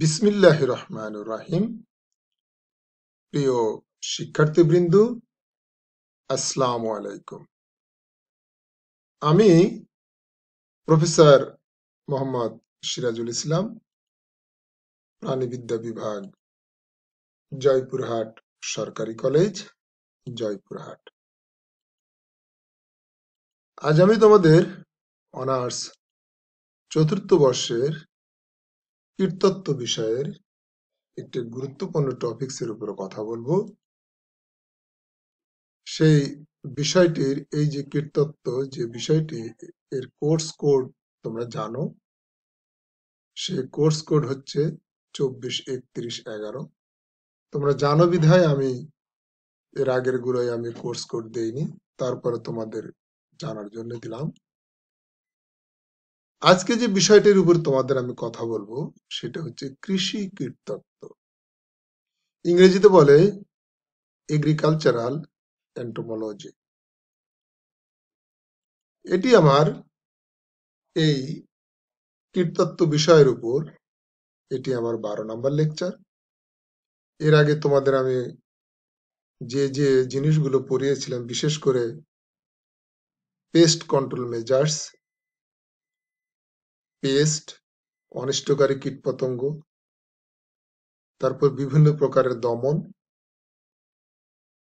বিসমিল্লাহ রহমান রাহিম প্রিয় শিক্ষার্থীবৃন্দ আসসালাম আলাইকুম আমি প্রফেসর মোহাম্মদ সিরাজুল ইসলাম প্রাণীবিদ্যা বিভাগ জয়পুরহাট সরকারি কলেজ জয়পুরহাট আজ আমি তোমাদের অনার্স চতুর্থ বর্ষের কীর্তত্ব বিষয়ের একটি গুরুত্বপূর্ণ এর উপরে কথা বলবো সেই বিষয়টির এই যে কীর্তত্ব যে বিষয়টি এর কোর্স কোড তোমরা জানো সেই কোর্স কোড হচ্ছে চব্বিশ একত্রিশ এগারো তোমরা জানো বিধায় আমি এর আগের গুলোয় আমি কোর্স কোড দেইনি তারপরে তোমাদের জানার জন্য দিলাম আজকে যে বিষয়টির উপর তোমাদের আমি কথা বলবো সেটা হচ্ছে কৃষি কীর্তত্ব ইংরেজিতে বলে এগ্রিকালচারাল এন্টোমোলজি এটি আমার এই কীর্তত্ব বিষয়ের উপর এটি আমার বারো নম্বর লেকচার এর আগে তোমাদের আমি যে যে জিনিসগুলো পড়িয়েছিলাম বিশেষ করে পেস্ট কন্ট্রোল মেজার্স পেস্ট অনিষ্টকারী কীটপতঙ্গ তারপর বিভিন্ন প্রকারের দমন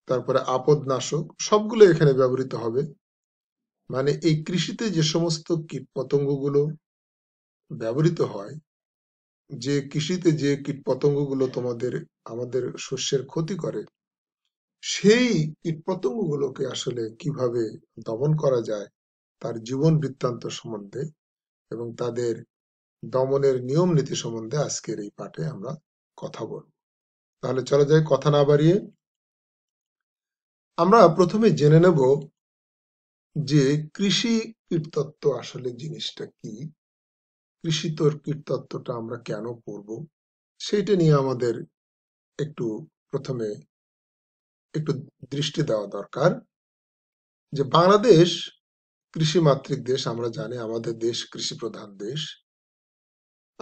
তারপরে আপদনাশক সবগুলো এখানে ব্যবহৃত হবে মানে এই কৃষিতে যে সমস্ত কীটপতঙ্গগুলো ব্যবহৃত হয় যে কৃষিতে যে কীটপতঙ্গগুলো তোমাদের আমাদের শস্যের ক্ষতি করে সেই কীটপতঙ্গগুলোকে আসলে কিভাবে দমন করা যায় তার জীবন বৃত্তান্ত সম্বন্ধে এবং তাদের দমনের নিয়ম নীতি সম্বন্ধে আজকের এই পাঠে আমরা কথা বলব তাহলে চলে যাই কথা না বাড়িয়ে আমরা প্রথমে জেনে নেব যে কৃষি কীটতত্ত্ব আসলে জিনিসটা কি কৃষিতর কীটতত্ত্বটা আমরা কেন করব সেইটা নিয়ে আমাদের একটু প্রথমে একটু দৃষ্টি দেওয়া দরকার যে বাংলাদেশ কৃষিমাত্রিক দেশ আমরা জানি আমাদের দেশ কৃষি প্রধান দেশ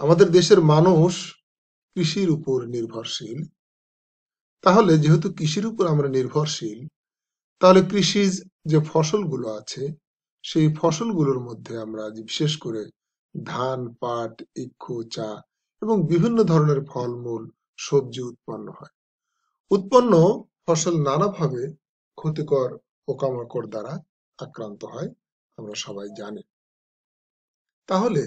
আমাদের দেশের মানুষ কৃষির উপর নির্ভরশীল তাহলে যেহেতু কৃষির উপর আমরা নির্ভরশীল তাহলে কৃষির যে ফসলগুলো আছে সেই ফসলগুলোর মধ্যে আমরা বিশেষ করে ধান পাট ইক্ষু চা এবং বিভিন্ন ধরনের ফলমূল সবজি উৎপন্ন হয় উৎপন্ন ফসল নানাভাবে ক্ষতিকর পোকামাকড় দ্বারা আক্রান্ত হয় আমরা সবাই জানি তাহলে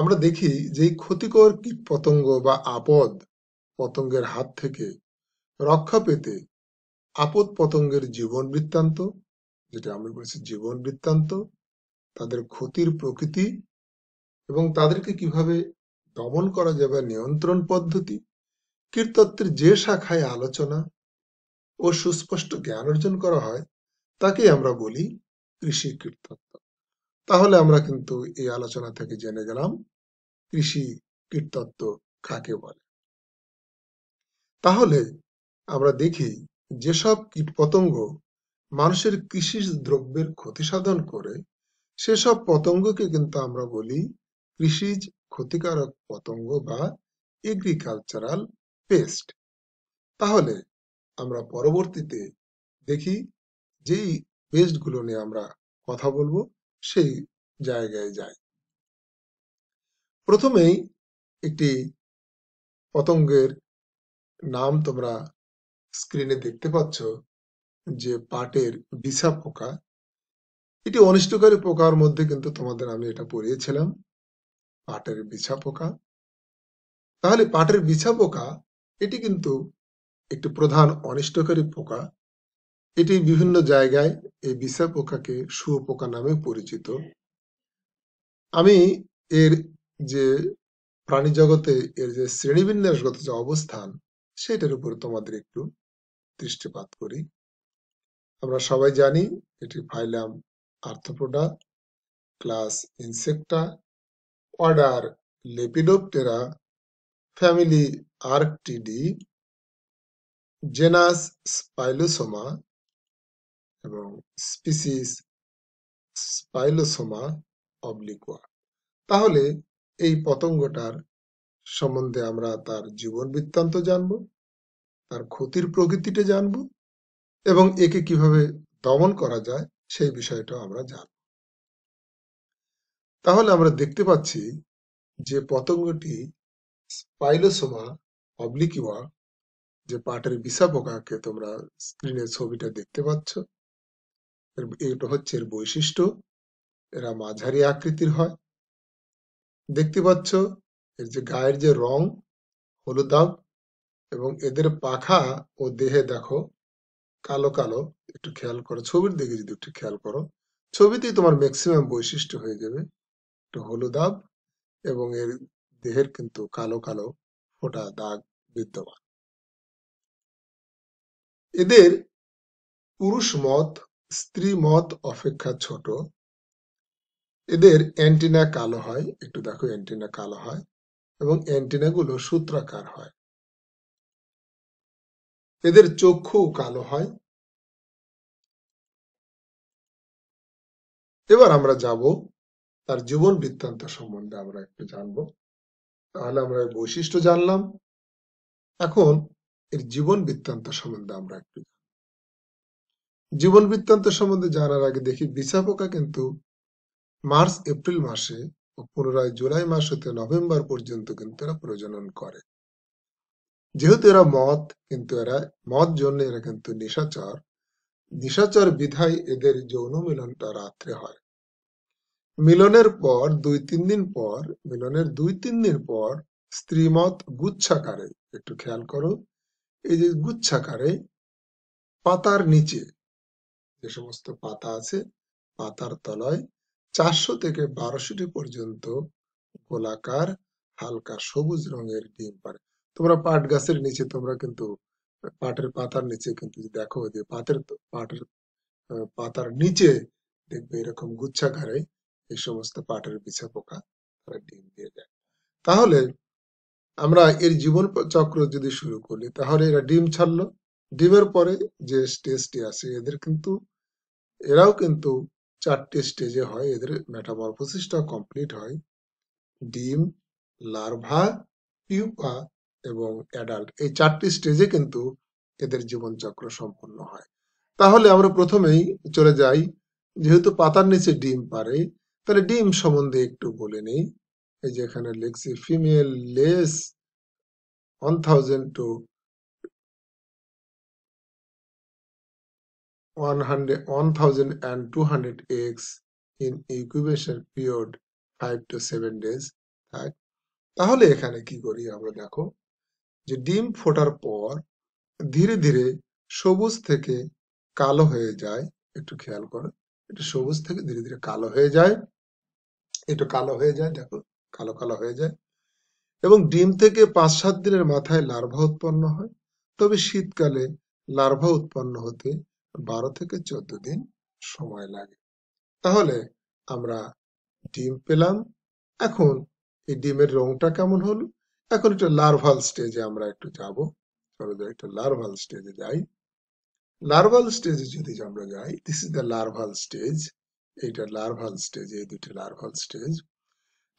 আমরা দেখি যে ক্ষতিকর কীট পতঙ্গ বা আপদ পতঙ্গের হাত থেকে রক্ষা পেতে আপদ পতঙ্গের জীবন বৃত্তান্ত যেটা আমি বলছি জীবন বৃত্তান্ত তাদের ক্ষতির প্রকৃতি এবং তাদেরকে কিভাবে দমন করা যাবে নিয়ন্ত্রণ পদ্ধতি কীর্তত্বের যে শাখায় আলোচনা ও সুস্পষ্ট জ্ঞান অর্জন করা হয় তাকে আমরা বলি কৃষি কীটতত্ত্ব তাহলে আমরা কিন্তু এই আলোচনা থেকে জেনে গেলাম কৃষি কীর্তত্ব কাকে বলে তাহলে আমরা দেখি যেসব কীট পতঙ্গ মানুষের কৃষি দ্রব্যের ক্ষতি সাধন করে সেসব পতঙ্গকে কিন্তু আমরা বলি কৃষিজ ক্ষতিকারক পতঙ্গ বা এগ্রিকালচারাল পেস্ট তাহলে আমরা পরবর্তীতে দেখি যেই পেস্টগুলো নিয়ে আমরা কথা বলবো সেই জায়গায় যাই প্রথমেই একটি পতঙ্গের নাম তোমরা স্ক্রিনে দেখতে পাচ্ছ যে পাটের বিছা পোকা এটি অনিষ্টকারী পোকার মধ্যে কিন্তু তোমাদের আমি এটা পড়িয়েছিলাম পাটের বিছা পোকা তাহলে পাটের বিছা পোকা এটি কিন্তু একটি প্রধান অনিষ্টকারী পোকা এটি বিভিন্ন জায়গায় এই বিছা পোকাকে শুঁয়োপোকা নামে পরিচিত আমি এর যে প্রাণী জগতে এর যে শ্রেণীবিন্যাসগত যে অবস্থান সেটার উপর তোমাদের একটু দৃষ্টিপাত করি আমরা সবাই জানি এটি phylum arthropoda class insecta order lepidoptera family arctiidae genus spilosoma এবং স্পিসিস স্পাইলোসোমা অবলিকুয়া তাহলে এই পতঙ্গটার সম্বন্ধে আমরা তার জীবন বৃত্তান্ত জানব তার ক্ষতির প্রকৃতিটা জানব এবং একে কিভাবে দমন করা যায় সেই বিষয়টা আমরা জানব তাহলে আমরা দেখতে পাচ্ছি যে পতঙ্গটি স্পাইলোসোমা অবলিকিওয়া যে পাটের বিষা পোকাকে তোমরা স্ক্রিনে ছবিটা দেখতে পাচ্ছ এটা হচ্ছে এর বৈশিষ্ট্য এরা মাঝারি আকৃতির হয় দেখতে পাচ্ছ এর যে গায়ের যে রং হলুদাব এবং এদের পাখা ও দেহে দেখো কালো কালো একটু খেয়াল করো ছবির দিকে যদি একটু খেয়াল করো ছবিতেই তোমার ম্যাক্সিমাম বৈশিষ্ট্য হয়ে যাবে একটু হলুদাব এবং এর দেহের কিন্তু কালো কালো ফোটা দাগ বিদ্যমান এদের পুরুষ মত স্ত্রী মত অপেক্ষা ছোট এদের অ্যান্টিনা কালো হয় একটু দেখো অ্যান্টিনা কালো হয় এবং গুলো সূত্রাকার হয় এদের চক্ষু কালো হয় এবার আমরা যাব তার জীবন বৃত্তান্ত সম্বন্ধে আমরা একটু জানব তাহলে আমরা বৈশিষ্ট্য জানলাম এখন এর জীবন বৃত্তান্ত সম্বন্ধে আমরা একটু জীবন বৃত্তান্ত সম্বন্ধে জানার আগে দেখি বিছা পোকা কিন্তু মার্চ এপ্রিল মাসে ও পুনরায় জুলাই মাস হতে নভেম্বর পর্যন্ত কিন্তু এরা প্রজনন করে যেহেতু এরা মদ কিন্তু এরা মদ জন্য এরা কিন্তু নিশাচর নিশাচর বিধায় এদের যৌন মিলনটা রাত্রে হয় মিলনের পর দুই তিন দিন পর মিলনের দুই তিন দিন পর মত গুচ্ছাকারে একটু খেয়াল করো এই যে গুচ্ছাকারে পাতার নিচে যে সমস্ত পাতা আছে পাতার তলায় চারশো থেকে বারোশোটি পর্যন্ত গোলাকার হালকা সবুজ রঙের ডিম পারে তোমরা পাট গাছের নিচে তোমরা কিন্তু পাটের পাতার নিচে কিন্তু দেখো যে পাতের পাটের পাতার নিচে দেখবে এরকম গুচ্ছাকারে এই সমস্ত পাটের বিছা পোকা তারা ডিম দিয়ে দেয় তাহলে আমরা এর জীবন চক্র যদি শুরু করি তাহলে এরা ডিম ছাড়লো ডিমের পরে যে স্টেজটি আছে এদের কিন্তু এরাও কিন্তু চারটি স্টেজে হয় এদের মেটামরফোসিসটা কমপ্লিট হয় ডিম লার্ভা পিউপা এবং অ্যাডাল্ট এই চারটি স্টেজে কিন্তু এদের জীবনচক্র সম্পন্ন হয় তাহলে আমরা প্রথমেই চলে যাই যেহেতু পাতার নিচে ডিম পারে তাহলে ডিম সম্বন্ধে একটু বলে নেই এই যে এখানে লিখছি female less one thousand two 1200x in incubation period 5 to 7 days থাক তাহলে এখানে কি করি আমরা দেখো যে ডিম ফোটার পর ধীরে ধীরে সবুজ থেকে কালো হয়ে যায় একটু খেয়াল করো এটা সবুজ থেকে ধীরে ধীরে কালো হয়ে যায় একটু কালো হয়ে যায় দেখো কালো কালো হয়ে যায় এবং ডিম থেকে পাঁচ সাত দিনের মাথায় লার্ভা উৎপন্ন হয় তবে শীতকালে লার্ভা উৎপন্ন হতে বারো থেকে চোদ্দ দিন সময় লাগে তাহলে আমরা ডিম পেলাম এখন এই ডিমের রংটা কেমন হলো এখন একটু লার্ভাল স্টেজে আমরা একটু যাব একটা লার্ভাল স্টেজে যাই লার্ভাল স্টেজে যদি আমরা যাই this is the larval stage এইটা লার্ভাল স্টেজ এই দুটি লার্ভাল স্টেজ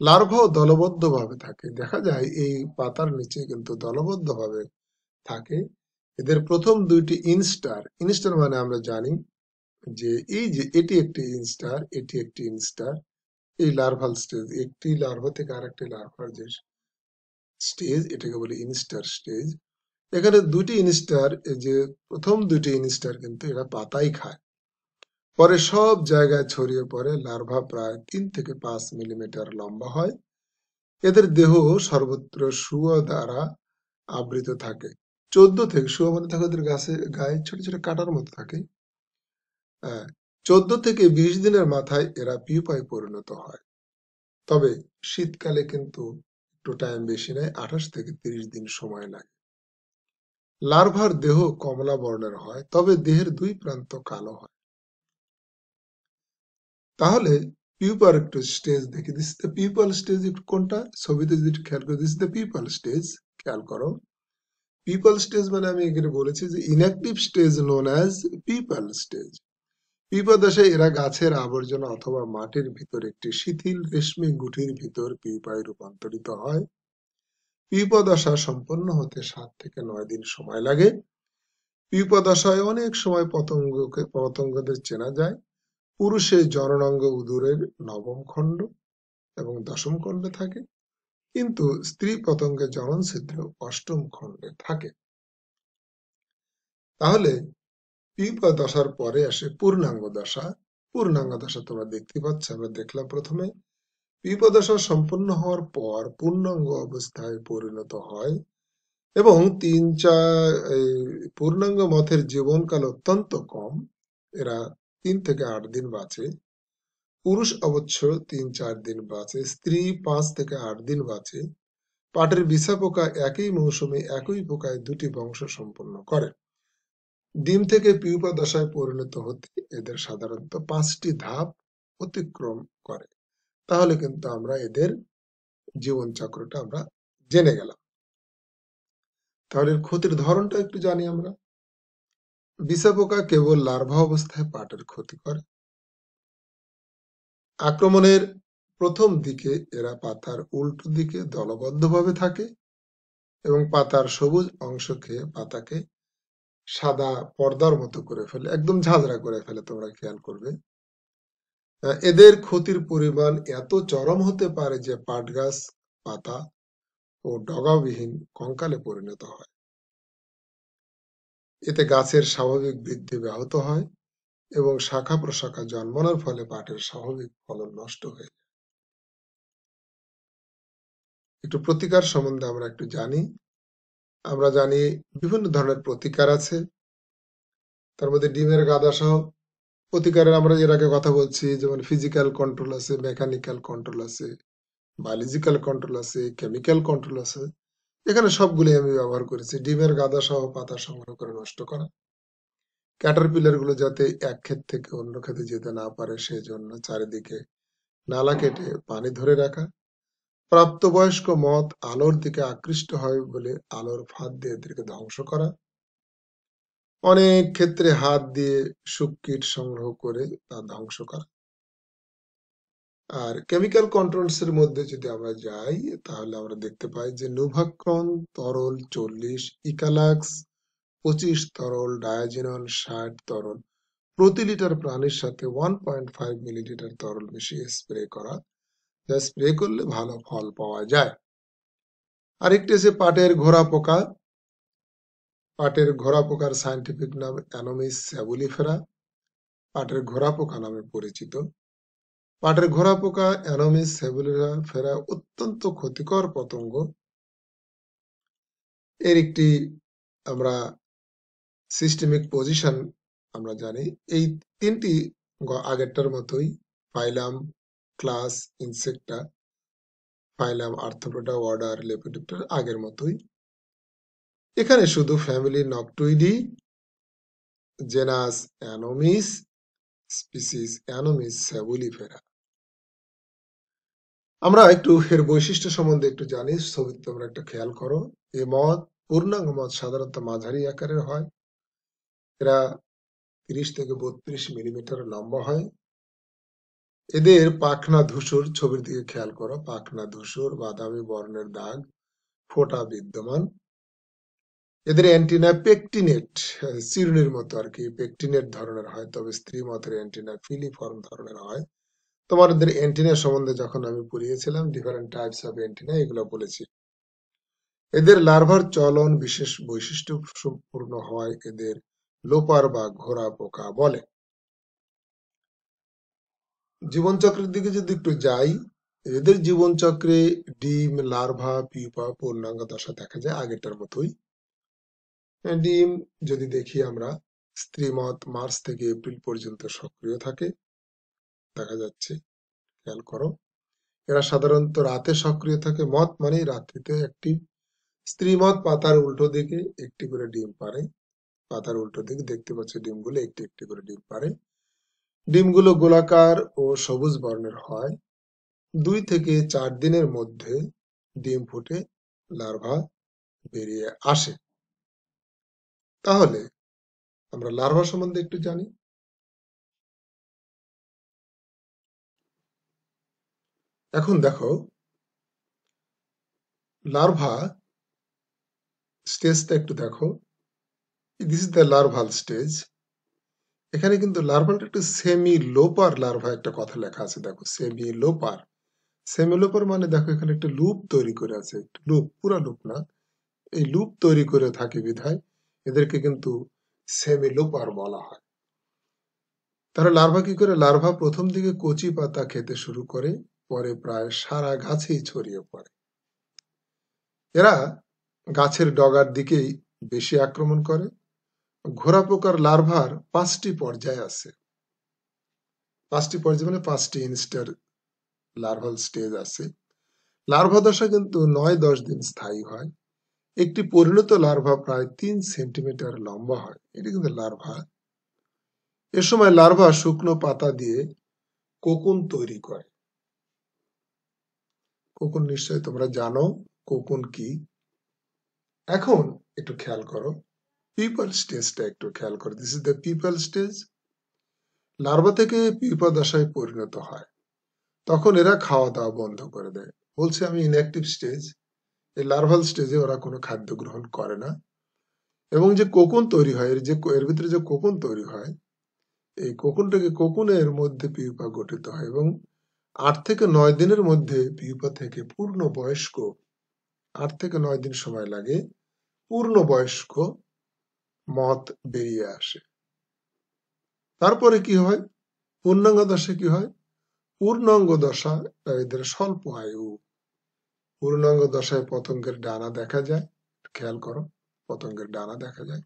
লার্ভাও দলবদ্ধভাবে থাকে দেখা যায় এই পাতার নিচে কিন্তু দলবদ্ধভাবে থাকে এদের প্রথম দুইটি ইনস্টার ইনস্টার মানে আমরা জানি যে এই যে এটি একটি ইনস্টার এটি একটি ইনস্টার এই লার্ভাল স্টেজ একটি লার্ভা থেকে আরেকটি লার্ভার যে স্টেজ এটাকে বলি ইনস্টার স্টেজ এখানে দুটি ইনস্টার যে প্রথম দুটি ইনস্টার কিন্তু এরা পাতাই খায় পরে সব জায়গায় ছড়িয়ে পড়ে লার্ভা প্রায় তিন থেকে পাঁচ মিলিমিটার লম্বা হয় এদের দেহ সর্বত্র শুয়ো দ্বারা আবৃত থাকে চোদ্দ থেকে সুবামানে থাকে ওদের গাছে গায়ে ছোট ছোট কাটার মতো থাকে হ্যাঁ, চোদ্দ থেকে বিশ দিনের মাথায় এরা পিউপায় পরিণত হয় তবে শীতকালে কিন্তু একটু টাইম বেশি নেয় আঠাশ থেকে তিরিশ দিন সময় লাগে লার্ভার দেহ কমলা বর্ণের হয় তবে দেহের দুই প্রান্ত কালো হয় তাহলে পিউপার একটু স্টেজ দেখে দিস দ্য পিউপাল স্টেজ কোনটা ছবিতে যদি খেয়াল করে দিস দ্য পিউপাল স্টেজ খেয়াল করো পিপল স্টেজ মানে আমি এখানে বলেছি যে inactive stage known as pupal stage পিপাদশায় এরা গাছের আবর্জনা অথবা মাটির ভিতর একটি শিথিল রেশমি গুটির ভিতর পিপায় রূপান্তরিত হয় পিপদশা সম্পন্ন হতে সাত থেকে নয় দিন সময় লাগে পিপদশায় অনেক সময় পতঙ্গকে পতঙ্গদের চেনা যায় পুরুষের জননাঙ্গ উদুরের নবম খণ্ড এবং দশম খণ্ডে থাকে কিন্তু স্ত্রী পতঙ্গের জনন ছিদ্র অষ্টম খণ্ডে থাকে তাহলে পিপা দশার পরে আসে পূর্ণাঙ্গ দশা পূর্ণাঙ্গ দশা তোমরা দেখতে পাচ্ছ আমরা দেখলাম প্রথমে পিউপা দশা সম্পূর্ণ হওয়ার পর পূর্ণাঙ্গ অবস্থায় পরিণত হয় এবং তিন চার পূর্ণাঙ্গ মথের জীবনকাল অত্যন্ত কম এরা তিন থেকে আট দিন বাঁচে পুরুষ অবচ্ছ তিন চার দিন বাঁচে স্ত্রী পাঁচ থেকে আট দিন বাঁচে পাটের বিষা পোকা একই মৌসুমে একই পোকায় দুটি বংশ সম্পন্ন করে ডিম থেকে পিউপা দশায় পরিণত হতে এদের সাধারণত পাঁচটি ধাপ অতিক্রম করে তাহলে কিন্তু আমরা এদের জীবন চক্রটা আমরা জেনে গেলাম তাহলে ক্ষতির ধরনটা একটু জানি আমরা বিষা পোকা কেবল লার্ভা অবস্থায় পাটের ক্ষতি করে আক্রমণের প্রথম দিকে এরা পাতার উল্টো দিকে দলবদ্ধভাবে থাকে এবং পাতার সবুজ অংশ খেয়ে পাতাকে সাদা পর্দার মতো করে ফেলে একদম ঝাঁঝরা করে ফেলে তোমরা খেয়াল করবে এদের ক্ষতির পরিমাণ এত চরম হতে পারে যে পাট গাছ পাতা ও ডগাবিহীন কঙ্কালে পরিণত হয় এতে গাছের স্বাভাবিক বৃদ্ধি ব্যাহত হয় এবং শাখা প্রশাখা জন্মানোর ফলে পাটের স্বাভাবিক ফলন নষ্ট হয়ে যায় একটু প্রতিকার সম্বন্ধে আমরা একটু জানি আমরা জানি বিভিন্ন ধরনের প্রতিকার আছে তার মধ্যে ডিমের গাদা সহ প্রতিকারের আমরা এর আগে কথা বলছি যেমন ফিজিক্যাল কন্ট্রোল আছে মেকানিক্যাল কন্ট্রোল আছে বায়োলজিক্যাল কন্ট্রোল আছে কেমিক্যাল কন্ট্রোল আছে এখানে সবগুলি আমি ব্যবহার করেছি ডিমের গাদা সহ পাতা সংগ্রহ করে নষ্ট করা ক্যাটারপিলার গুলো যাতে এক ক্ষেত থেকে অন্য ক্ষেতে যেতে না পারে সেজন্য চারিদিকে নালা কেটে পানি ধরে রাখা প্রাপ্তবয়স্ক মত আলোর দিকে আকৃষ্ট হয় বলে আলোর ফাঁদ দিয়ে এদেরকে ধ্বংস করা অনেক ক্ষেত্রে হাত দিয়ে সুকীট সংগ্রহ করে তা ধ্বংস করা আর কেমিক্যাল কন্ট্রোলস এর মধ্যে যদি আমরা যাই তাহলে আমরা দেখতে পাই যে নোভাক্রন তরল চল্লিশ ইকালাক্স পঁচিশ তরল ডায়াজিনল ষাট তরল প্রতি লিটার প্রাণীর সাথে ওয়ান পয়েন্ট ফাইভ মিলিলিটার তরল মিশিয়ে স্প্রে করা যা স্প্রে করলে ভালো ফল পাওয়া যায় আরেকটি আছে পাটের ঘোড়া পোকা পাটের ঘোড়া পোকার সায়েন্টিফিক নাম অ্যানোমিস স্যাবুলিফেরা পাটের ঘোড়া পোকা নামে পরিচিত পাটের ঘোড়া পোকা অ্যানোমিস স্যাবুলিফেরা ফেরা অত্যন্ত ক্ষতিকর পতঙ্গ এর একটি আমরা সিস্টেমিক পজিশন আমরা জানি এই তিনটি আগেরটার মতোই phylum class insecta phylum arthropoda order lepidoptera আগের মতোই এখানে শুধু family noctuidae genus anomis species anomis sabulifera আমরা একটু এর বৈশিষ্ট্য সম্বন্ধে একটু জানি ছবি তোমরা একটা খেয়াল করো এ মদ পূর্ণাঙ্গ মদ সাধারণত মাঝারি আকারের হয় এরা তিরিশ থেকে বত্রিশ মিলিমিটার লম্বা হয় এদের পাখনা ধূসর ছবির দিকে খেয়াল করো পাখনা ধূসর বাদামি বর্ণের দাগ ফোটা বিদ্যমান এদের অ্যান্টিনা পেকটিনেট চিরুনির মতো আর কি পেকটিনেট ধরনের হয় তবে স্ত্রী মতের অ্যান্টিনা ফিলিফর্ম ধরনের হয় তোমার এদের অ্যান্টিনা সম্বন্ধে যখন আমি পড়িয়েছিলাম ডিফারেন্ট টাইপস অফ অ্যান্টিনা এগুলো বলেছি এদের লার্ভার চলন বিশেষ বৈশিষ্ট্য সম্পূর্ণ হয় এদের লোপার বা ঘোড়া পোকা বলে জীবনচক্রের দিকে যদি একটু যাই এদের জীবনচক্রে ডিম লার্ভা পিউপা পূর্ণাঙ্গ দশা দেখা যায় আগেরটার মতোই হ্যাঁ, ডিম যদি দেখি আমরা স্ত্রীমত মার্চ থেকে এপ্রিল পর্যন্ত সক্রিয় থাকে দেখা যাচ্ছে খেয়াল করো এরা সাধারণত রাতে সক্রিয় থাকে মত মানে রাত্রিতে একটি স্ত্রীমত পাতার উল্টো দিকে একটি করে ডিম পারে পাতার উল্টো দিক দেখতে পাচ্ছি ডিমগুলো একটি একটি করে ডিম পারে ডিমগুলো গোলাকার ও সবুজ বর্ণের হয় দুই থেকে চার দিনের মধ্যে ডিম ফুটে লার্ভা বেরিয়ে আসে তাহলে আমরা লার্ভা সম্বন্ধে একটু জানি এখন দেখো লার্ভা স্টেজটা একটু দেখো this is the larval stage এখানে কিন্তু লার্ভালটা একটু সেমি লোপার লার্ভা একটা কথা লেখা আছে দেখো সেমি লোপার সেমি লোপার মানে দেখো এখানে একটা লুপ তৈরি করে আছে লুপ পুরা লুপ না এই লুপ তৈরি করে থাকে বিধায় এদেরকে কিন্তু সেমি লোপার বলা হয় তারা লার্ভা কি করে লার্ভা প্রথম দিকে কচি পাতা খেতে শুরু করে পরে প্রায় সারা গাছেই ছড়িয়ে পড়ে এরা গাছের ডগার দিকেই বেশি আক্রমণ করে পোকার লার্ভার পাঁচটি পর্যায়ে আছে পাঁচটি পর্যায়ে মানে পাঁচটি ইনস্টার লার্ভাল স্টেজ আছে লার্ভা দশা কিন্তু নয় দশ দিন স্থায়ী হয় একটি পরিণত লার্ভা প্রায় তিন সেন্টিমিটার লম্বা হয় এটি কিন্তু লার্ভা এ সময় লার্ভা শুকনো পাতা দিয়ে কোকুন তৈরি করে কোকুন নিশ্চয় তোমরা জানো কোকুন কি এখন একটু খেয়াল করো পিপল স্টেজটা একটু খেয়াল করে this is the pupal stage larva থেকে দশায় পরিণত হয় তখন এরা খাওয়া দাওয়া বন্ধ করে দেয় বলছে আমি ইনঅ্যাক্টিভ স্টেজ এই লার্ভাল স্টেজে ওরা কোনো খাদ্য গ্রহণ করে না এবং যে কোকুন তৈরি হয় এর যে এর ভিতরে যে কোকুন তৈরি হয় এই কোকুনটাকে কোকুনের মধ্যে পিউপা গঠিত হয় এবং আট থেকে নয় দিনের মধ্যে পিউপা থেকে পূর্ণ বয়স্ক আট থেকে নয় দিন সময় লাগে পূর্ণ বয়স্ক মত বেরিয়ে আসে তারপরে কি হয় পূর্ণাঙ্গ দশা কি হয় পূর্ণাঙ্গ দশা এদের স্বল্প আয়ু পূর্ণাঙ্গ দশায় পতঙ্গের ডানা দেখা যায় খেয়াল করো পতঙ্গের ডানা দেখা যায়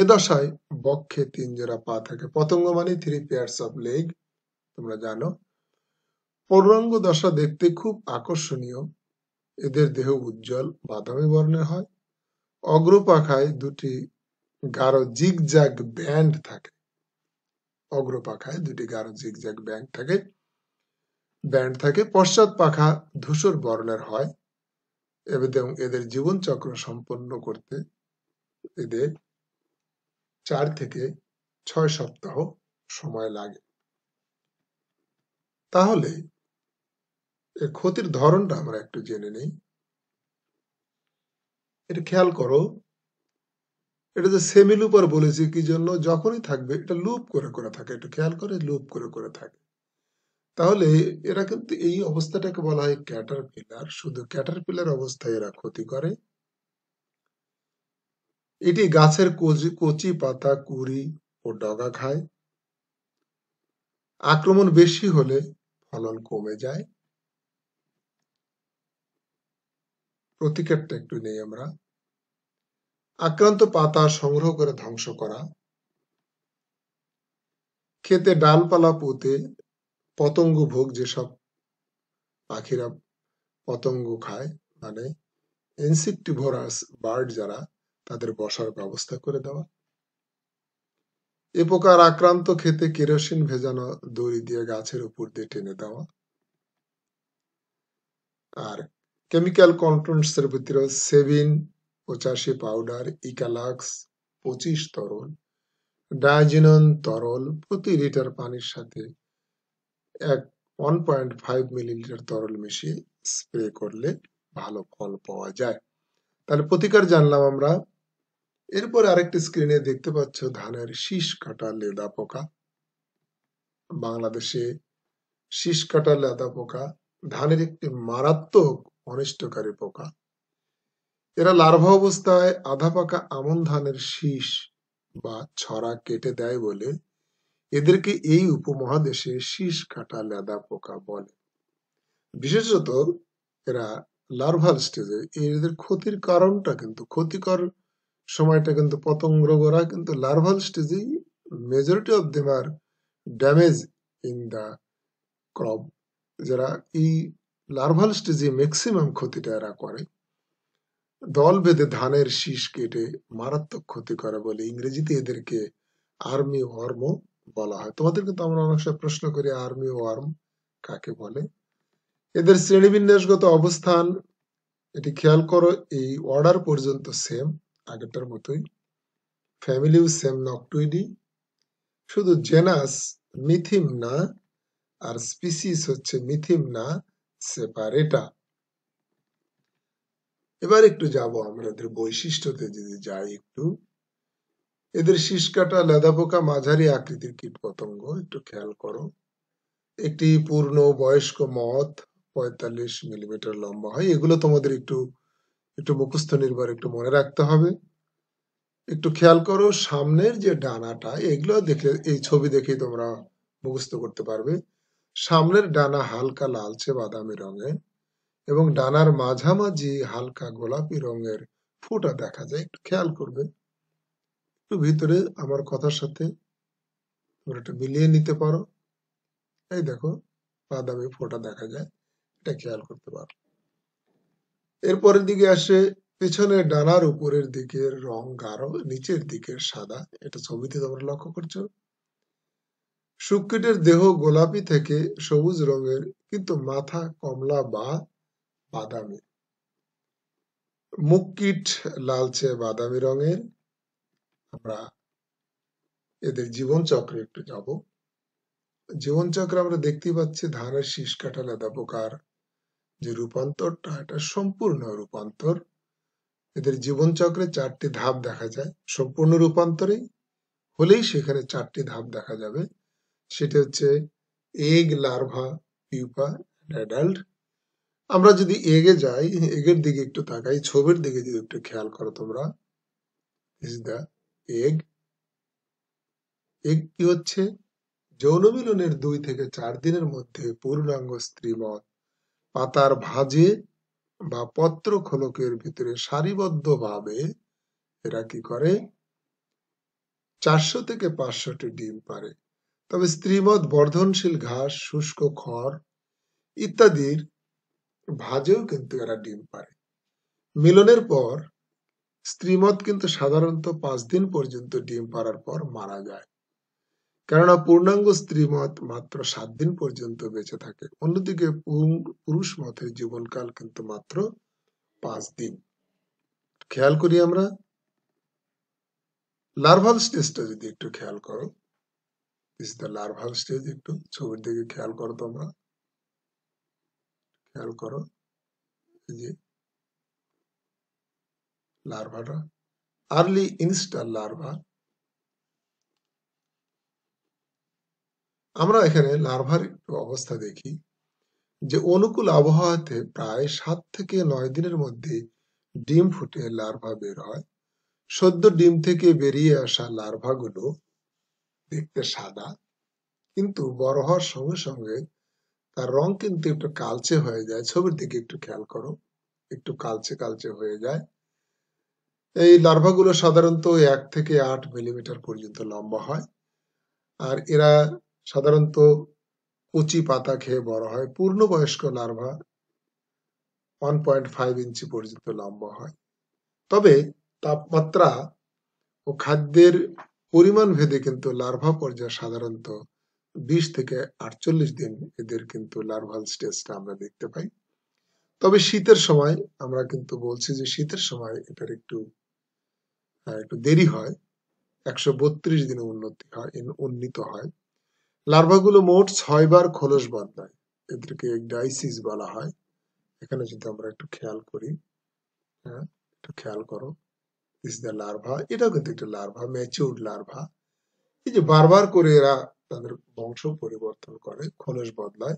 এ দশায় বক্ষে তিন জোড়া পা থাকে পতঙ্গ মানে থ্রি পেয়ার্স অফ লেগ তোমরা জানো পূর্ণাঙ্গ দশা দেখতে খুব আকর্ষণীয় এদের দেহ উজ্জ্বল বাদামি বর্ণের হয় অগ্রপাখায় দুটি গাঢ় জিগজ্যাগ ব্যান্ড থাকে অগ্রপাখায় দুটি গাঢ় জিগজ্যাগ ব্যান্ড থাকে ব্যান্ড থাকে পশ্চাৎ পাখা ধূসর বর্ণের হয় এবং এদের জীবনচক্র সম্পন্ন করতে এদের চার থেকে ছয় সপ্তাহ সময় লাগে তাহলে এর ক্ষতির ধরনটা আমরা একটু জেনে নেই এটা খেয়াল করো এটা যে সেমি লুপ আর বলেছি কি জন্য যখনই থাকবে এটা লুপ করে করে থাকে এটা খেয়াল করে লুপ করে করে থাকে তাহলে এরা কিন্তু এই অবস্থাটাকে বলা হয় ক্যাটার পিলার শুধু ক্যাটার পিলার অবস্থায় এরা ক্ষতি করে এটি গাছের কচি পাতা কুড়ি ও ডগা খায় আক্রমণ বেশি হলে ফলন কমে যায় প্রতিকারটা একটু নেই আমরা আক্রান্ত পাতা সংগ্রহ করে ধ্বংস করা খেতে ডালপালা পুঁতে পতঙ্গ ভোগ যেসব পাখিরা পতঙ্গ খায় মানে ইনসেক্টিভোরাস বার্ড যারা তাদের বসার ব্যবস্থা করে দেওয়া এ প্রকার আক্রান্ত খেতে কেরোসিন ভেজানো দড়ি দিয়ে গাছের উপর দিয়ে টেনে দেওয়া আর কেমিক্যাল কন্ট্রোলসের ভিতরে সেভিন পঁচাশি পাউডার ইকালাক্স পঁচিশ তরল ডায়াজিনন তরল প্রতি লিটার পানির সাথে এক ওয়ান পয়েন্ট ফাইভ মিলিলিটার তরল মিশিয়ে স্প্রে করলে ভালো ফল পাওয়া যায় তাহলে প্রতিকার জানলাম আমরা এরপরে আরেকটি স্ক্রিনে দেখতে পাচ্ছ ধানের শীষ কাটা লেদা পোকা বাংলাদেশে শীষ কাটা লেদা পোকা ধানের একটি মারাত্মক অনিষ্টকারী পোকা এরা লার্ভা অবস্থায় আধা পাকা আমন ধানের শীষ বা ছড়া কেটে দেয় বলে এদেরকে এই উপমহাদেশে শীষ কাটা লেদা পোকা বলে বিশেষত এরা লার্ভাল স্টেজে এদের ক্ষতির কারণটা কিন্তু ক্ষতিকর সময়টা কিন্তু পতঙ্গ পতঙ্গরা কিন্তু লার্ভাল স্টেজেই majority of them are damage in the crop যারা এই লার্ভাল স্টেজে ম্যাক্সিমাম ক্ষতিটা এরা করে দল বেঁধে ধানের শীষ কেটে মারাত্মক ক্ষতি করে বলে ইংরেজিতে এদেরকে আর্মি ওয়ার্ম বলা হয় তোমাদের কিন্তু আমরা অনেক সময় প্রশ্ন করি আর্মি ওয়ার্ম কাকে বলে এদের শ্রেণীবিন্যাসগত অবস্থান এটি খেয়াল করো এই অর্ডার পর্যন্ত সেম আগেরটার মতোই ফ্যামিলিও সেম নকটুইডি শুধু জেনাস মিথিম না আর স্পিসিস হচ্ছে মিথিম না সেপারেটা এবার একটু যাব আমরা এদের বৈশিষ্ট্যতে যদি যাই একটু এদের শীষকাটা লেদা পোকা মাঝারি আকৃতির কীটপতঙ্গ একটু খেয়াল করো একটি পূর্ণ বয়স্ক মত পঁয়তাল্লিশ মিলিমিটার লম্বা হয় এগুলো তোমাদের একটু একটু মুখস্থ নির্ভর একটু মনে রাখতে হবে একটু খেয়াল করো সামনের যে ডানাটা এগুলো দেখে এই ছবি দেখে তোমরা মুখস্থ করতে পারবে সামনের ডানা হালকা লালচে বাদামি রঙের এবং ডানার মাঝামাঝি হালকা গোলাপি রঙের ফুটা দেখা যায় একটু খেয়াল করবে একটু ভিতরে আমার কথার সাথে তোমরা একটু মিলিয়ে নিতে পারো এই দেখো বাদামি ফোটা দেখা যায় এটা খেয়াল করতে পারো এরপরের দিকে আসে পেছনের ডানার উপরের দিকের রং গাঢ় নিচের দিকের সাদা এটা ছবিতে তোমরা লক্ষ্য করছো শুককীটের দেহ গোলাপি থেকে সবুজ রঙের কিন্তু মাথা কমলা বা বাদামি মুখকিট লালচে বাদামি রঙের আমরা এদের জীবনচক্রে একটু যাব জীবনচক্রে আমরা দেখতে পাচ্ছি ধানের শীষ কাটা লেদা পোকার যে রূপান্তরটা এটা সম্পূর্ণ রূপান্তর এদের জীবনচক্রে চারটি ধাপ দেখা যায় সম্পূর্ণ রূপান্তরেই হলেই সেখানে চারটি ধাপ দেখা যাবে সেটা হচ্ছে এগ লার্ভা পিউপা অ্যাডাল্ট আমরা যদি এগে যাই এগের দিকে একটু তাকাই ছবির দিকে যদি একটু খেয়াল করো তোমরা ইজ দা এগ এগ কি হচ্ছে যৌন মিলনের দুই থেকে চার দিনের মধ্যে পূর্ণাঙ্গ স্ত্রীমত পাতার ভাজে বা পত্র খোলকের ভিতরে সারিবদ্ধভাবে এরা কি করে চারশো থেকে পাঁচশোটি ডিম পারে তবে স্ত্রীমদ বর্ধনশীল ঘাস শুষ্ক খড় ইত্যাদির ভাজেও কিন্তু এরা ডিম পারে মিলনের পর স্ত্রীমদ কিন্তু সাধারণত পাঁচ দিন পর্যন্ত ডিম পারার পর মারা যায় কেননা পূর্ণাঙ্গ স্ত্রীমত মাত্র সাত দিন পর্যন্ত বেঁচে থাকে অন্যদিকে পুরুষ মতের জীবনকাল কিন্তু মাত্র পাঁচ দিন খেয়াল করি আমরা লার্ভাল স্টেজটা যদি একটু খেয়াল করো দিস দ্য লার্ভাল স্টেজ একটু ছবির দিকে খেয়াল করো তোমরা খেয়াল করো এই যে লার্ভাটা আর্লি ইনস্টার লার্ভা আমরা এখানে লার্ভার একটু অবস্থা দেখি যে অনুকূল আবহাওয়াতে প্রায় সাত থেকে নয় দিনের মধ্যে ডিম ফুটে লার্ভা বের হয় সদ্য ডিম থেকে বেরিয়ে আসা লার্ভাগুলো দেখতে সাদা কিন্তু বড় হওয়ার সঙ্গে সঙ্গে তার রং কিন্তু একটু কালচে হয়ে যায় ছবির দিকে একটু খেয়াল করো একটু কালচে কালচে হয়ে যায় এই লার্ভাগুলো সাধারণত এক থেকে আট মিলিমিটার পর্যন্ত লম্বা হয় আর এরা সাধারণত কচি পাতা খেয়ে বড় হয় পূর্ণবয়স্ক লার্ভা ওয়ান পয়েন্ট ফাইভ ইঞ্চি পর্যন্ত লম্বা হয় তবে তাপমাত্রা ও খাদ্যের পরিমাণ ভেদে কিন্তু লার্ভা পর্যায়ে সাধারণত বিশ থেকে আটচল্লিশ দিন এদের কিন্তু লার্ভাল স্টেজটা আমরা দেখতে পাই তবে শীতের সময় আমরা কিন্তু বলছি যে শীতের সময় এটার একটু হ্যাঁ, একটু দেরি হয় একশো বত্রিশ দিনে উন্নতি হয় উন্নীত হয় লার্ভাগুলো মোট ছয়বার খোলস বদলায় এদেরকে ডাইসিস বলা হয় এখানে যদি আমরা একটু খেয়াল করি হ্যাঁ একটু খেয়াল করো ইজ দ্য লার্ভা এটাও কিন্তু একটা লার্ভা ম্যাচিউর লার্ভা এই যে বারবার করে এরা তাদের বংশ পরিবর্তন করে খোলস বদলায়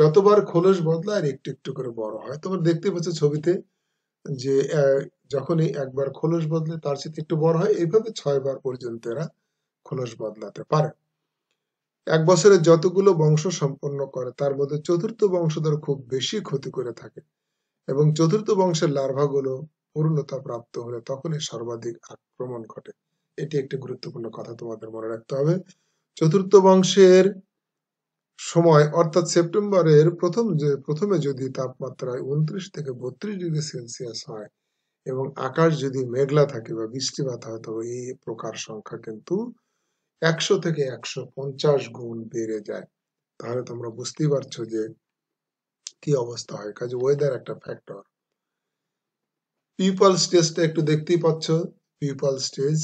যতবার খোলস বদলায় আর একটু একটু করে বড় হয় তোমরা দেখতে পাচ্ছ ছবিতে যে যখনই একবার খোলস বদলে তার সাথে একটু বড় হয় এইভাবে ছয়বার পর্যন্ত এরা খোলস বদলাতে পারে এক বছরে যতগুলো বংশ সম্পন্ন করে তার মধ্যে চতুর্থ বংশধর খুব বেশি ক্ষতি করে থাকে এবং চতুর্থ বংশের লার্ভাগুলো পূর্ণতা প্রাপ্ত হলে তখনই সর্বাধিক আক্রমণ ঘটে এটি একটি গুরুত্বপূর্ণ কথা তোমাদের মনে রাখতে হবে চতুর্থ বংশের সময় অর্থাৎ সেপ্টেম্বরের প্রথম প্রথমে যদি তাপমাত্রায় উনত্রিশ থেকে বত্রিশ ডিগ্রি সেলসিয়াস হয় এবং আকাশ যদি মেঘলা থাকে বা বৃষ্টি হয় তবে এই প্রকার সংখ্যা কিন্তু একশো থেকে একশো পঞ্চাশ গুণ বেড়ে যায় তাহলে তোমরা বুঝতেই পারছো যে কি অবস্থা হয় কাজে ওয়েদার একটা ফ্যাক্টর পিপল স্টেজটা একটু দেখতেই পাচ্ছ পিপল স্টেজ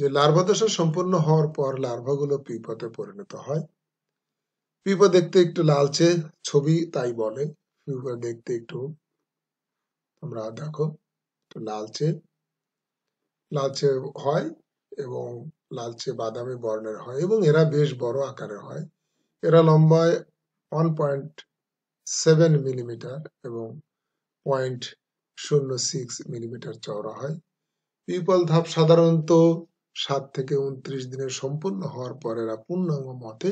যে লার্ভা দশা সম্পূর্ণ হওয়ার পর লার্ভাগুলো পিপাতে পরিণত হয় পিপা দেখতে একটু লালচে ছবি তাই বলে পিপা দেখতে একটু তোমরা দেখো একটু লালচে লালচে হয় এবং লালচে বাদামি বর্ণের হয় এবং এরা বেশ বড় আকারের হয় এরা লম্বায় ওয়ান পয়েন্ট সেভেন মিলিমিটার এবং পয়েন্ট শূন্য সিক্স মিলিমিটার চওড়া হয় পিপল ধাপ সাধারণত সাত থেকে উনত্রিশ দিনে সম্পূর্ণ হওয়ার পর এরা পূর্ণাঙ্গ মতে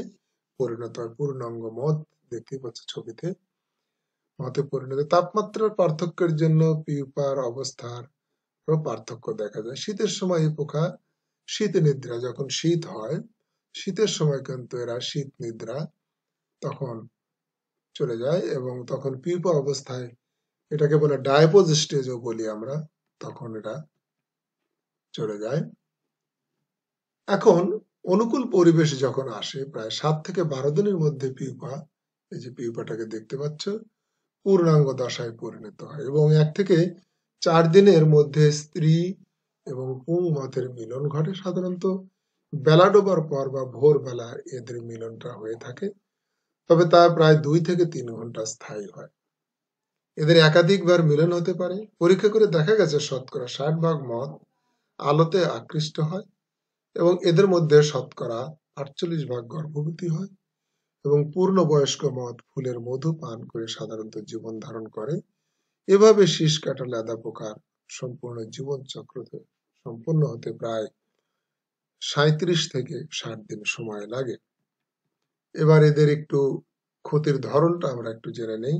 পরিণত হয় পূর্ণাঙ্গ মত দেখতে পাচ্ছ ছবিতে মতে পরিণত তাপমাত্রার পার্থক্যের জন্য পিউপার অবস্থার পার্থক্য দেখা যায় শীতের সময় এই পোকা শীত নিদ্রা যখন শীত হয় শীতের সময় কিন্তু এরা শীত নিদ্রা তখন চলে যায় এবং তখন পিউপা অবস্থায় এটাকে বলে ডায়পোজ স্টেজও বলি আমরা তখন এটা চলে যায় এখন অনুকূল পরিবেশ যখন আসে প্রায় সাত থেকে বারো দিনের মধ্যে পিউপা এই যে পিউপাটাকে দেখতে পাচ্ছ পূর্ণাঙ্গ দশায় পরিণত হয় এবং এক থেকে চার দিনের মধ্যে স্ত্রী এবং পুংমতের মিলন ঘটে সাধারণত বেলা ডোবার পর বা ভোরবেলা এদের মিলনটা হয়ে থাকে তবে তা প্রায় দুই থেকে তিন ঘন্টা স্থায়ী হয় এদের একাধিকবার মিলন হতে পারে পরীক্ষা করে দেখা গেছে শতকরা ষাট ভাগ মত আলোতে আকৃষ্ট হয় এবং এদের মধ্যে শতকরা আটচল্লিশ ভাগ গর্ভবতী হয় এবং পূর্ণবয়স্ক মদ ফুলের মধু পান করে সাধারণত জীবন ধারণ করে এভাবে শীষ কাটা লাদা পোকার সম্পূর্ণ জীবন চক্রতে সম্পূর্ণ হতে প্রায় সাঁত্রিশ থেকে ষাট দিন সময় লাগে এবার এদের একটু ক্ষতির ধরনটা আমরা একটু জেনে নেই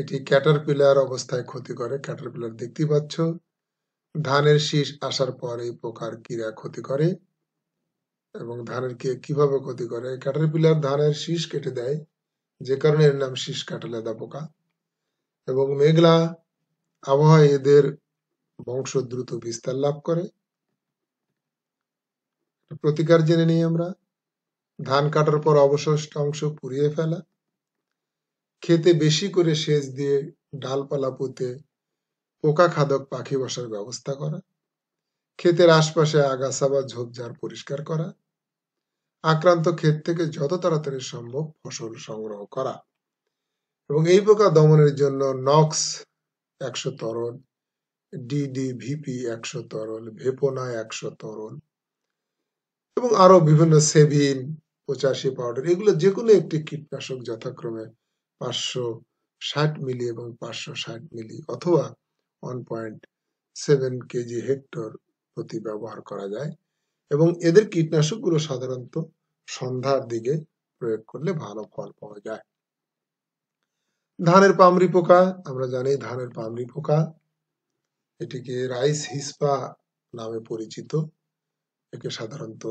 এটি ক্যাটারপিলার অবস্থায় ক্ষতি করে ক্যাটারপিলার দেখতেই পাচ্ছ ধানের শীষ আসার পর এই পোকার ক্রিয়া ক্ষতি করে এবং ধানের কে কিভাবে ক্ষতি করে ক্যাটারপিলার ধানের শীষ কেটে দেয় যে কারণে এর নাম শীষ কাটালেদা পোকা এবং মেঘলা আবহাওয়ায় এদের বংশ দ্রুত বিস্তার লাভ করে প্রতিকার জেনে নিই আমরা ধান কাটার পর অবশিষ্ট অংশ পুড়িয়ে ফেলা খেতে বেশি করে সেচ দিয়ে ডালপালা পুঁতে পোকা খাদক পাখি বসার ব্যবস্থা করা ক্ষেতের আশপাশে আগাছা বা ঝোপঝাড় পরিষ্কার করা আক্রান্ত ক্ষেত থেকে যত তাড়াতাড়ি সম্ভব ফসল সংগ্রহ করা এবং এই পোকা দমনের জন্য নক্স একশো তরল ডিডিভিপি একশো তরল ভেপোনা একশো তরল এবং আরো বিভিন্ন সেভিন পঁচাশি পাউডার এগুলো যে কোনো একটি কীটনাশক যথাক্রমে পাঁচশো ষাট মিলি এবং পাঁচশো ষাট মিলি অথবা one point seven KG hectare প্রতি ব্যবহার করা যায় এবং এদের কীটনাশকগুলো সাধারণত সন্ধ্যার দিকে প্রয়োগ করলে ভালো ফল পাওয়া যায় ধানের পামরি পোকা আমরা জানি ধানের পামরি পোকা এটিকে রাইস হিসপা নামে পরিচিত একে সাধারণত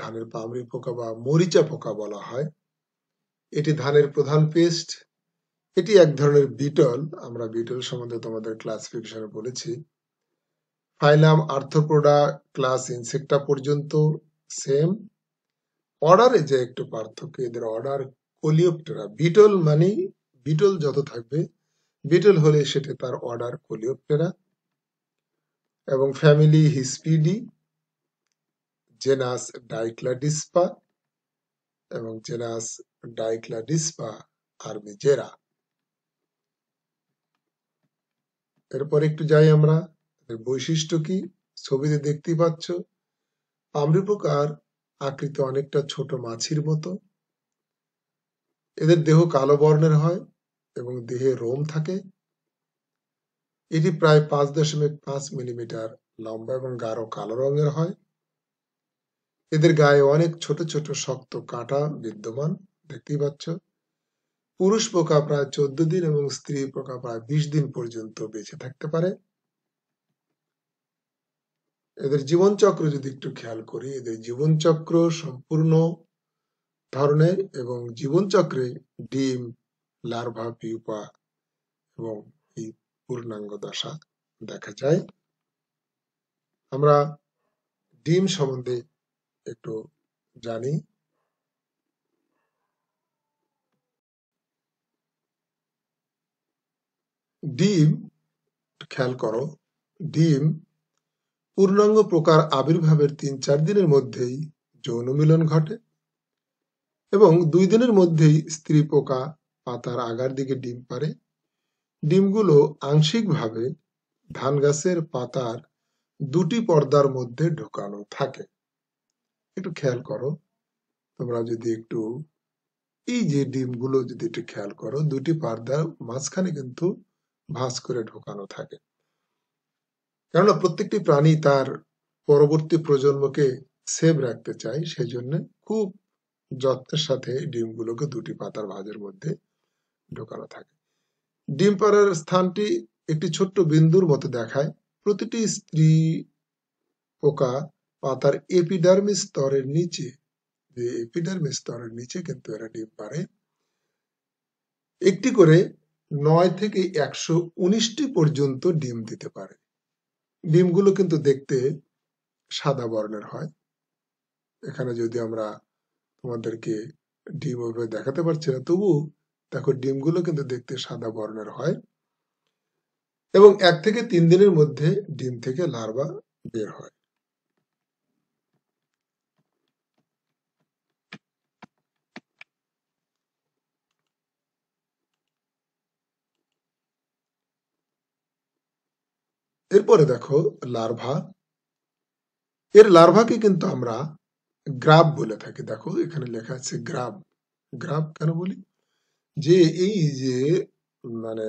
ধানের পামরি পোকা বা মরিচা পোকা বলা হয় এটি ধানের প্রধান পেস্ট এটি এক ধরনের বিটল আমরা বিটল সম্বন্ধে তোমাদের ক্লাসিফিকেশনে বলেছি ফাইলাম আর্থোপোডা ক্লাস ইনসেক্টা পর্যন্ত সেম অর্ডারে যে একটু পার্থক্য এদের অর্ডার কোলিওপটেরা বিটল মানে বিটল যত থাকবে বিটল হলে সেটা তার অর্ডার কলিওপ্টেরা এবং ফ্যামিলি হিসপিডি জেনাস ডাইক্লাডিসপা এবং জেনাস ডাইক্লাডিস্পা আর্মিজেরা এরপর একটু যাই আমরা এর বৈশিষ্ট্য কি ছবিতে দেখতে পাচ্ছ পামরি পোকার আকৃতি অনেকটা ছোট মাছির মতো এদের দেহ কালো বর্ণের হয় এবং দেহে রোম থাকে এটি প্রায় পাঁচ দশমিক পাঁচ মিলিমিটার লম্বা এবং গাঢ় কালো রঙের হয় এদের গায়ে অনেক ছোট ছোট শক্ত কাঁটা বিদ্যমান দেখতেই পাচ্ছ পুরুষ পোকা প্রায় চোদ্দ দিন এবং স্ত্রী পোকা প্রায় বিশ দিন পর্যন্ত বেঁচে থাকতে পারে এদের জীবনচক্র যদি একটু খেয়াল করি এদের জীবনচক্র সম্পূর্ণ ধরনের এবং জীবনচক্রে ডিম লার্ভা পিউপা এবং এই পূর্ণাঙ্গ দশা দেখা যায় আমরা ডিম সম্বন্ধে একটু জানি ডিম খেয়াল করো ডিম পূর্ণাঙ্গ প্রকার আবির্ভাবের তিন চার দিনের মধ্যেই যৌন মিলন ঘটে এবং দুই দিনের মধ্যেই স্ত্রী পোকা পাতার আগার দিকে ডিম পারে ডিমগুলো আংশিকভাবে ধান গাছের পাতার দুটি পর্দার মধ্যে ঢোকানো থাকে একটু খেয়াল করো তোমরা যদি একটু এই যে ডিমগুলো যদি একটু খেয়াল করো দুটি পার্দার মাঝখানে কিন্তু ভাঁজ করে ঢোকানো থাকে কেননা প্রত্যেকটি প্রাণী তার পরবর্তী প্রজন্মকে সেভ রাখতে চাই সেই জন্য খুব যত্নের সাথে ডিমগুলোকে দুটি পাতার ভাঁজের মধ্যে ঢোকানো থাকে ডিম পাড়ার স্থানটি একটি ছোট্ট বিন্দুর মতো দেখায় প্রতিটি স্ত্রী পোকা পাতার এপিডার্মিস স্তরের নিচে যে এপিডার্মিস স্তরের নিচে কিন্তু এরা ডিম পারে একটি করে নয় থেকে একশো উনিশটি পর্যন্ত ডিম দিতে পারে ডিমগুলো কিন্তু দেখতে সাদা বর্ণের হয় এখানে যদি আমরা তোমাদেরকে ডিম ওইভাবে দেখাতে পারছি না তবু দেখো ডিমগুলো কিন্তু দেখতে সাদা বর্ণের হয় এবং এক থেকে তিন দিনের মধ্যে ডিম থেকে লার্ভা বের হয় এরপরে দেখো লার্ভা এর লার্ভাকে কিন্তু আমরা গ্রাব বলে থাকি দেখো এখানে লেখা আছে গ্রাব গ্রাব কেন বলি যে এই যে মানে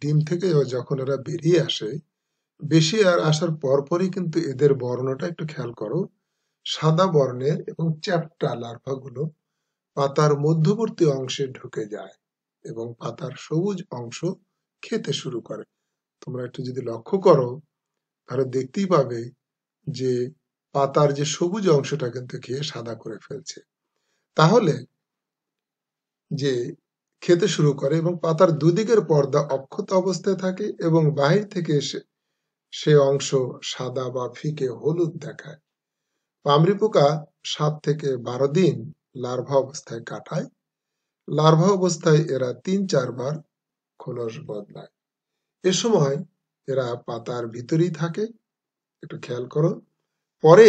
ডিম থেকে যখন এরা বেরিয়ে আসে বেশি আর আসার পরপরই কিন্তু এদের বর্ণটা একটু খেয়াল করো সাদা বর্ণের এবং চ্যাপটা লার্ভাগুলো পাতার মধ্যবর্তী অংশে ঢুকে যায় এবং পাতার সবুজ অংশ খেতে শুরু করে তোমরা একটু যদি লক্ষ্য করো তারা দেখতেই পাবে যে পাতার যে সবুজ অংশটা কিন্তু খেয়ে সাদা করে ফেলছে তাহলে যে খেতে শুরু করে এবং পাতার দুদিকের পর্দা অক্ষত অবস্থায় থাকে এবং বাহির থেকে এসে সে অংশ সাদা বা ফিকে হলুদ দেখায় পামরি পোকা সাত থেকে বারো দিন লার্ভা অবস্থায় কাটায় লার্ভা অবস্থায় এরা তিন চারবার খোলস বদলায় এ সময় এরা পাতার ভিতরেই থাকে একটু খেয়াল করো পরে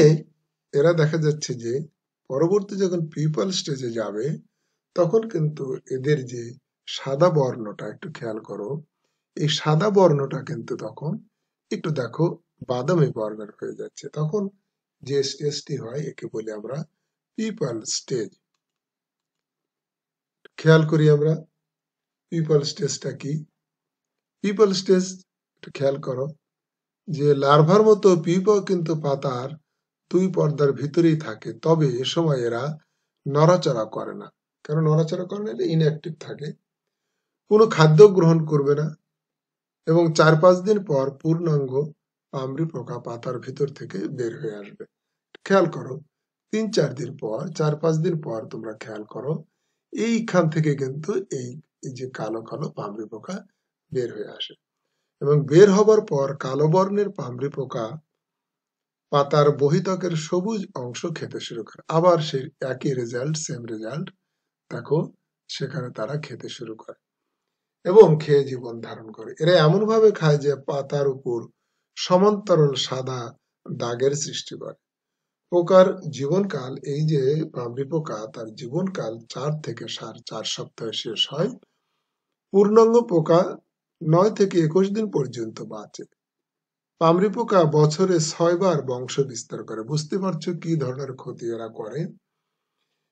এরা দেখা যাচ্ছে যে পরবর্তী যখন পিপল স্টেজে যাবে তখন কিন্তু এদের যে সাদা বর্ণটা একটু খেয়াল করো এই সাদা বর্ণটা কিন্তু তখন একটু দেখো বাদামি বর্ণের হয়ে যাচ্ছে তখন যে স্টেজটি হয় একে বলি আমরা পিপল স্টেজ খেয়াল করি আমরা পিপল স্টেজটা কি পিপল স্টেজ একটু খেয়াল করো যে লার্ভার মতো পিউপাও কিন্তু পাতার দুই পর্দার ভিতরেই থাকে তবে এ সময় এরা নড়াচড়া করে না কারণ নড়াচড়া করে না ইনঅ্যাক্টিভ থাকে কোনো খাদ্য গ্রহণ করবে না এবং চার পাঁচ দিন পর পূর্ণাঙ্গ পামরি পোকা পাতার ভিতর থেকে বের হয়ে আসবে খেয়াল করো তিন চার দিন পর চার পাঁচ দিন পর তোমরা খেয়াল করো এইখান থেকে কিন্তু এই যে কালো কালো পামরি পোকা বের হয়ে আসে এবং বের হবার পর কালো বর্ণের পামড়ি পোকা পাতার বহিতকের সবুজ অংশ খেতে শুরু করে আবার সেই একই রেজাল্ট সেম রেজাল্ট দেখো সেখানে তারা খেতে শুরু করে এবং খেয়ে জীবন ধারণ করে এরা এমনভাবে খায় যে পাতার উপর সমান্তরাল সাদা দাগের সৃষ্টি করে পোকার জীবনকাল এই যে পামড়ি পোকা তার জীবনকাল চার থেকে সাড়ে চার সপ্তাহে শেষ হয় পূর্ণাঙ্গ পোকা নয় থেকে একুশ দিন পর্যন্ত বাঁচে পামরি পোকা বছরে ছয়বার বংশ বিস্তার করে বুঝতে পারছো কি ধরনের ক্ষতি এরা করে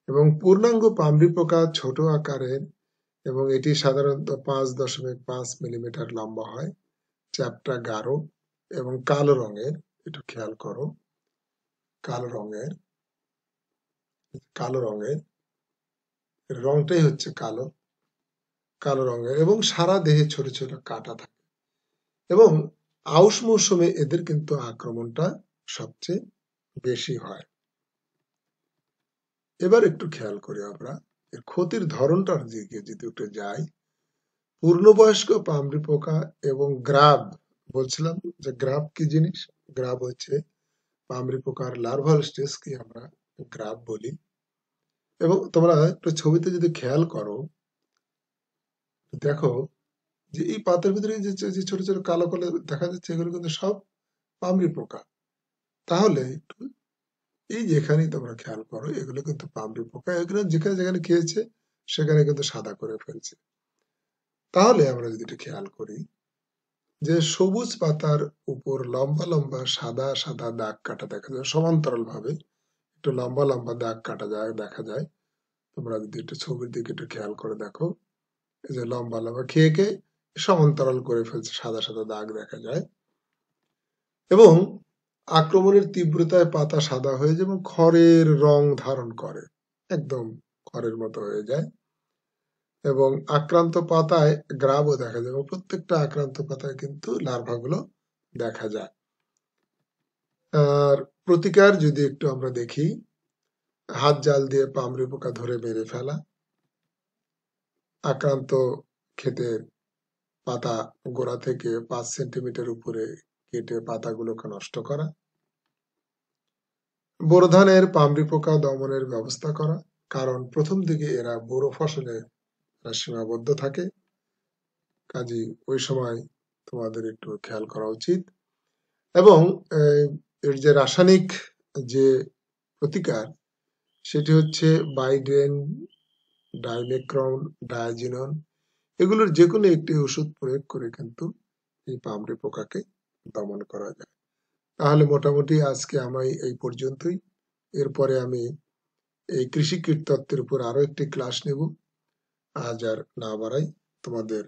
এবং পূর্ণাঙ্গ পামরি পোকা ছোট আকারের এবং এটি সাধারণত পাঁচ দশমিক পাঁচ মিলিমিটার লম্বা হয় চ্যাপটা গাঢ় এবং কালো রঙের একটু খেয়াল করো কালো রঙের কালো রঙের রংটাই হচ্ছে কালো কালো রঙের এবং সারা দেহে ছোট ছোট কাটা থাকে এবং আউশ মৌসুমে এদের কিন্তু আক্রমণটা সবচেয়ে বেশি হয় এবার একটু খেয়াল করি আমরা এর ক্ষতির ধরনটার দিকে যদি একটু যাই পূর্ণবয়স্ক পামড়ি পোকা এবং গ্রাব বলছিলাম যে গ্রাব কি জিনিস গ্রাব হচ্ছে পামড়ি পোকার লার্ভাল স্টেজকে আমরা গ্রাব বলি এবং তোমরা একটু ছবিতে যদি খেয়াল করো দেখো যে এই পাতার ভিতরে যে ছোট ছোট কালো কালো দেখা যাচ্ছে এগুলো কিন্তু সব পামরি পোকা তাহলে একটু এই যেখানেই তোমরা খেয়াল করো এগুলো কিন্তু পামড়ি পোকা এগুলো যেখানে যেখানে খেয়েছে সেখানে কিন্তু সাদা করে ফেলছে তাহলে আমরা যদি একটু খেয়াল করি যে সবুজ পাতার উপর লম্বা লম্বা সাদা সাদা দাগ কাটা দেখা যায় সমান্তরাল ভাবে একটু লম্বা লম্বা দাগ কাটা যায় দেখা যায় তোমরা যদি একটু ছবির দিকে একটু খেয়াল করে দেখো যে লম্বা লম্বা খেয়ে খেয়ে সমান্তরাল করে ফেলছে সাদা সাদা দাগ দেখা যায় এবং আক্রমণের তীব্রতায় পাতা সাদা হয়ে যায় এবং খড়ের রং ধারণ করে একদম খড়ের মতো হয়ে যায় এবং আক্রান্ত পাতায় গ্রাবও দেখা যায় এবং প্রত্যেকটা আক্রান্ত পাতায় কিন্তু লার্ভাগুলো দেখা যায় আর প্রতিকার যদি একটু আমরা দেখি হাত জাল দিয়ে পামড়ি পোকা ধরে মেরে ফেলা আক্রান্ত ক্ষেতের পাতা গোড়া থেকে পাঁচ সেন্টিমিটার উপরে কেটে পাতাগুলোকে নষ্ট করা বোরো ধানের পামরি পোকা দমনের ব্যবস্থা করা কারণ প্রথম দিকে এরা বোরো ফসলে সীমাবদ্ধ থাকে কাজী ওই সময় তোমাদের একটু খেয়াল করা উচিত এবং এর যে রাসায়নিক যে প্রতিকার সেটি হচ্ছে বাইড্রেন ডাইলেক্রন ডায়াজিনন এগুলোর যে কোনো একটি ওষুধ প্রয়োগ করে কিন্তু এই পামড়ি পোকাকে দমন করা যায় তাহলে মোটামুটি আজকে আমি এই পর্যন্তই এরপরে আমি এই কৃষি কীট তত্ত্বের উপর আরও একটি ক্লাস নেব আজ আর না বাড়াই তোমাদের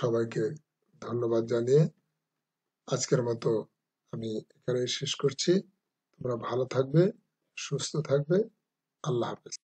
সবাইকে ধন্যবাদ জানিয়ে আজকের মতো আমি এখানে শেষ করছি তোমরা ভালো থাকবে সুস্থ থাকবে আল্লাহ হাফেজ